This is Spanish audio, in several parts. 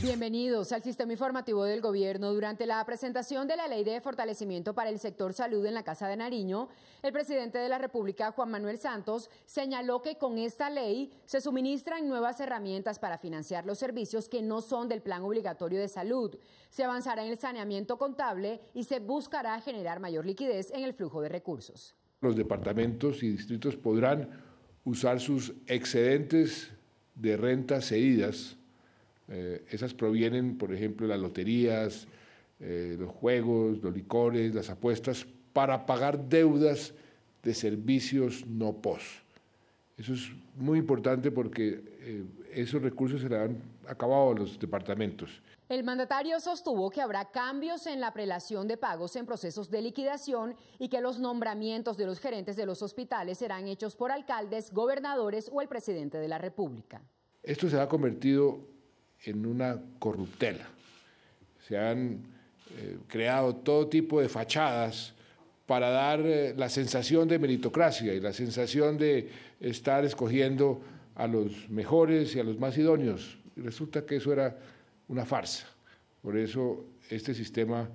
Bienvenidos al sistema informativo del gobierno. Durante la presentación de la ley de fortalecimiento para el sector salud en la Casa de Nariño, el presidente de la República, Juan Manuel Santos, señaló que con esta ley se suministran nuevas herramientas para financiar los servicios que no son del plan obligatorio de salud. Se avanzará en el saneamiento contable y se buscará generar mayor liquidez en el flujo de recursos. Los departamentos y distritos podrán usar sus excedentes de rentas cedidas. Eh, esas provienen, por ejemplo, de las loterías, eh, los juegos, los licores, las apuestas, para pagar deudas de servicios no pos. Eso es muy importante porque eh, esos recursos se le acabado acabados los departamentos. El mandatario sostuvo que habrá cambios en la prelación de pagos en procesos de liquidación y que los nombramientos de los gerentes de los hospitales serán hechos por alcaldes, gobernadores o el presidente de la República. Esto se ha convertido en una corruptela. Se han eh, creado todo tipo de fachadas para dar eh, la sensación de meritocracia y la sensación de estar escogiendo a los mejores y a los más idóneos. resulta que eso era una farsa. Por eso este sistema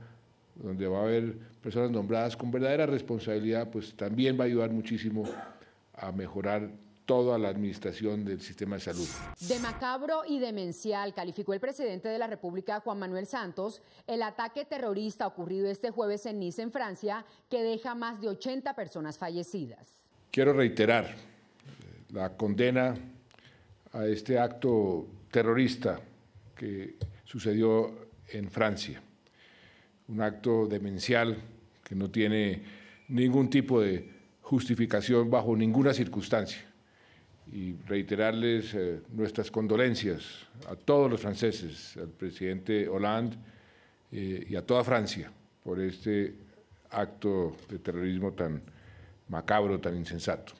donde va a haber personas nombradas con verdadera responsabilidad, pues también va a ayudar muchísimo a mejorar toda la administración del sistema de salud. De macabro y demencial calificó el presidente de la República, Juan Manuel Santos, el ataque terrorista ocurrido este jueves en Nice, en Francia, que deja más de 80 personas fallecidas. Quiero reiterar eh, la condena a este acto terrorista que sucedió en Francia, un acto demencial que no tiene ningún tipo de justificación bajo ninguna circunstancia y reiterarles eh, nuestras condolencias a todos los franceses, al presidente Hollande eh, y a toda Francia por este acto de terrorismo tan macabro, tan insensato.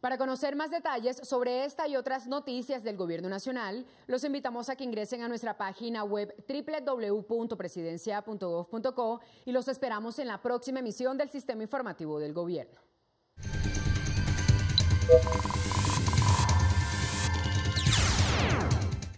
Para conocer más detalles sobre esta y otras noticias del Gobierno Nacional, los invitamos a que ingresen a nuestra página web www.presidencia.gov.co y los esperamos en la próxima emisión del Sistema Informativo del Gobierno.